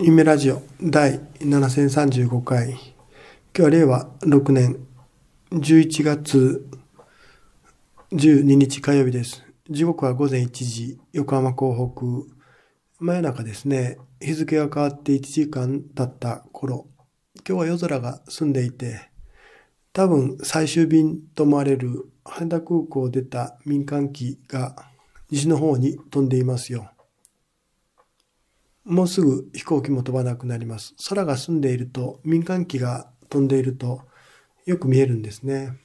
夢ラジオ第7035回。今日は令和6年11月12日火曜日です。時刻は午前1時、横浜港北。真夜中ですね、日付が変わって1時間経った頃、今日は夜空が澄んでいて、多分最終便と思われる羽田空港を出た民間機が西の方に飛んでいますよ。もうすぐ飛行機も飛ばなくなります。空が澄んでいると、民間機が飛んでいると、よく見えるんですね。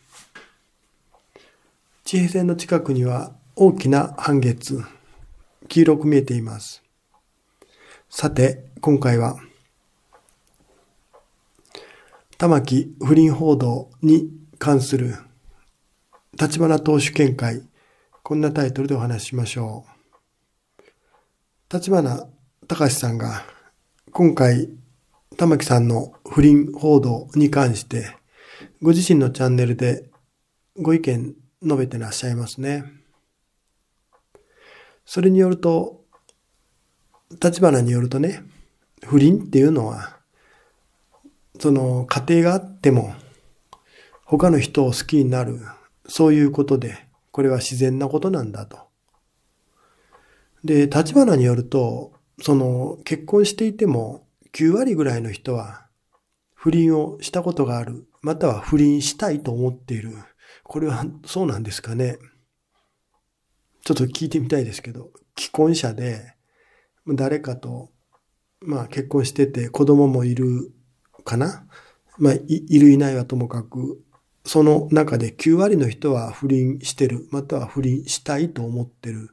地平線の近くには大きな半月、黄色く見えています。さて、今回は、玉木不倫報道に関する立花党首見解、こんなタイトルでお話ししましょう。立花隆さんが今回玉木さんの不倫報道に関してご自身のチャンネルでご意見述べてらっしゃいますね。それによると、立花によるとね、不倫っていうのは、その家庭があっても他の人を好きになる、そういうことで、これは自然なことなんだと。で、立花によると、その結婚していても9割ぐらいの人は不倫をしたことがある、または不倫したいと思っている。これはそうなんですかね。ちょっと聞いてみたいですけど、既婚者で誰かと、まあ結婚してて子供もいるかなまあいいるいないはともかく、その中で9割の人は不倫してる、または不倫したいと思ってる。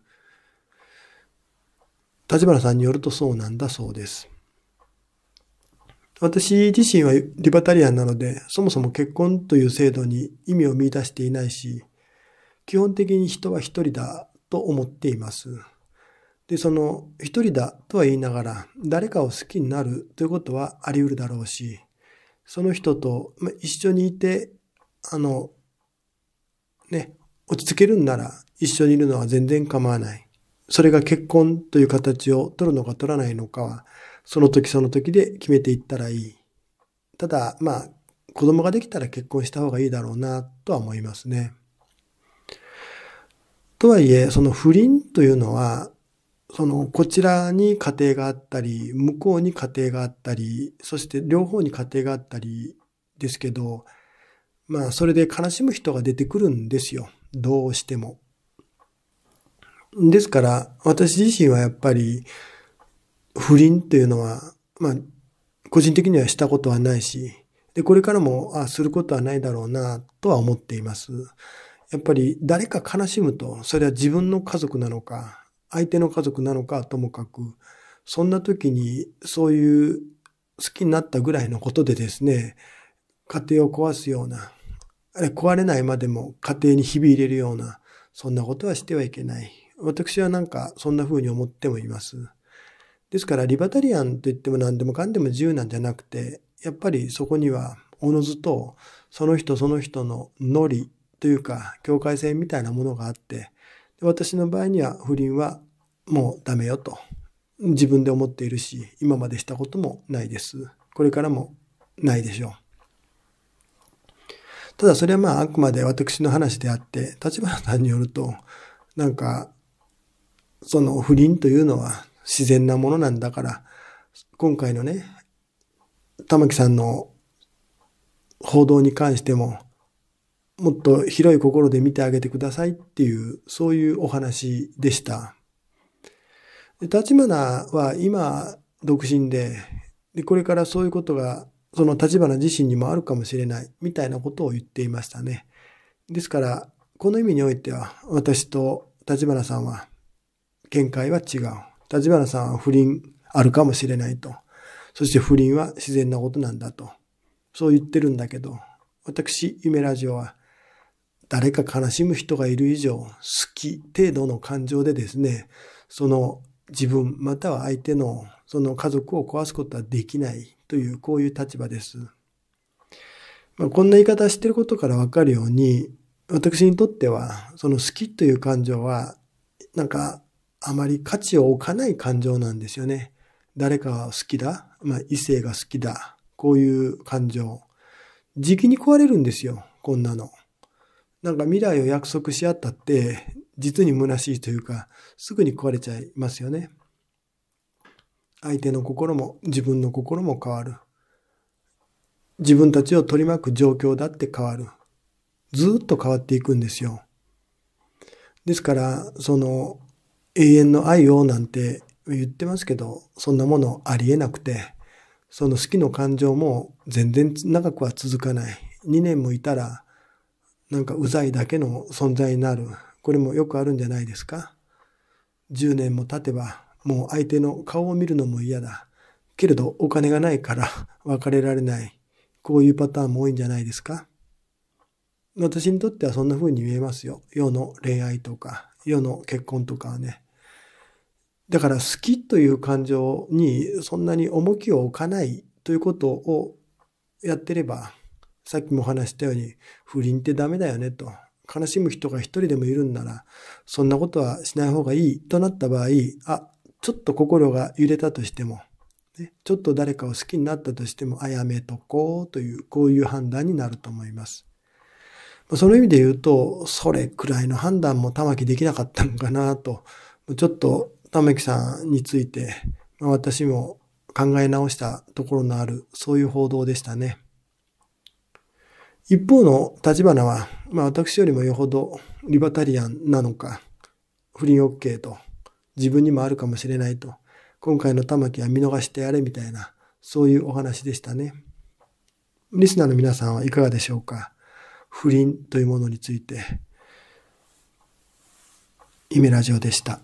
立花さんによるとそうなんだそうです。私自身はリバタリアンなので、そもそも結婚という制度に意味を見出していないし、基本的に人は一人だと思っています。で、その一人だとは言いながら、誰かを好きになるということはあり得るだろうし、その人と一緒にいて、あの、ね、落ち着けるんなら一緒にいるのは全然構わない。それが結婚という形を取るのか取らないのかは、その時その時で決めていったらいい。ただ、まあ、子供ができたら結婚した方がいいだろうなとは思いますね。とはいえ、その不倫というのは、その、こちらに家庭があったり、向こうに家庭があったり、そして両方に家庭があったりですけど、まあ、それで悲しむ人が出てくるんですよ。どうしても。ですから、私自身はやっぱり、不倫というのは、まあ、個人的にはしたことはないし、で、これからも、あ、することはないだろうな、とは思っています。やっぱり、誰か悲しむと、それは自分の家族なのか、相手の家族なのか、ともかく、そんな時に、そういう、好きになったぐらいのことでですね、家庭を壊すような、壊れないまでも家庭に響い入れるような、そんなことはしてはいけない。私はなんかそんな風に思ってもいます。ですからリバタリアンといっても何でもかんでも自由なんじゃなくて、やっぱりそこにはおのずとその人その人のノリというか境界線みたいなものがあって、私の場合には不倫はもうダメよと自分で思っているし、今までしたこともないです。これからもないでしょう。ただそれはまああくまで私の話であって、立花さんによると、なんかその不倫というのは自然なものなんだから、今回のね、玉木さんの報道に関しても、もっと広い心で見てあげてくださいっていう、そういうお話でした。立花は今、独身でで、これからそういうことが、その立花自身にもあるかもしれない、みたいなことを言っていましたね。ですから、この意味においては、私と立花さんは見解は違う。立花さんは不倫あるかもしれないと。そして不倫は自然なことなんだと。そう言ってるんだけど、私、夢ラジオは、誰か悲しむ人がいる以上、好き程度の感情でですね、その自分または相手のその家族を壊すことはできないという、こういう立場です。まあ、こんな言い方してることからわかるように、私にとっては、その好きという感情は、なんかあまり価値を置かない感情なんですよね。誰かが好きだ、まあ、異性が好きだ、こういう感情。時期に壊れるんですよ、こんなの。なんか未来を約束し合ったって、実に虚しいというか、すぐに壊れちゃいますよね。相手の心も自分の心も変わる。自分たちを取り巻く状況だって変わる。ずっと変わっていくんですよ。ですから、その、永遠の愛をなんて言ってますけど、そんなものありえなくて、その好きの感情も全然長くは続かない。2年もいたら、なんかうざいだけの存在になる。これもよくあるんじゃないですか。10年も経てば、もう相手の顔を見るのも嫌だ。けれどお金がないから別れられない。こういうパターンも多いんじゃないですか。私にとってはそんな風に見えますよ。世の恋愛とか世の結婚とかね。だから好きという感情にそんなに重きを置かないということをやってれば、さっきも話したように不倫ってダメだよねと。悲しむ人が一人でもいるんなら、そんなことはしない方がいいとなった場合、あ、ちょっと心が揺れたとしても、ね、ちょっと誰かを好きになったとしても、あやめとこうという、こういう判断になると思います。その意味で言うと、それくらいの判断も玉木できなかったのかなと、ちょっと玉木さんについて、私も考え直したところのある、そういう報道でしたね。一方の立花は、まあ私よりもよほどリバタリアンなのか、不倫 OK と、自分にもあるかもしれないと、今回の玉木は見逃してやれみたいな、そういうお話でしたね。リスナーの皆さんはいかがでしょうか不倫というものについて、イメラジオでした。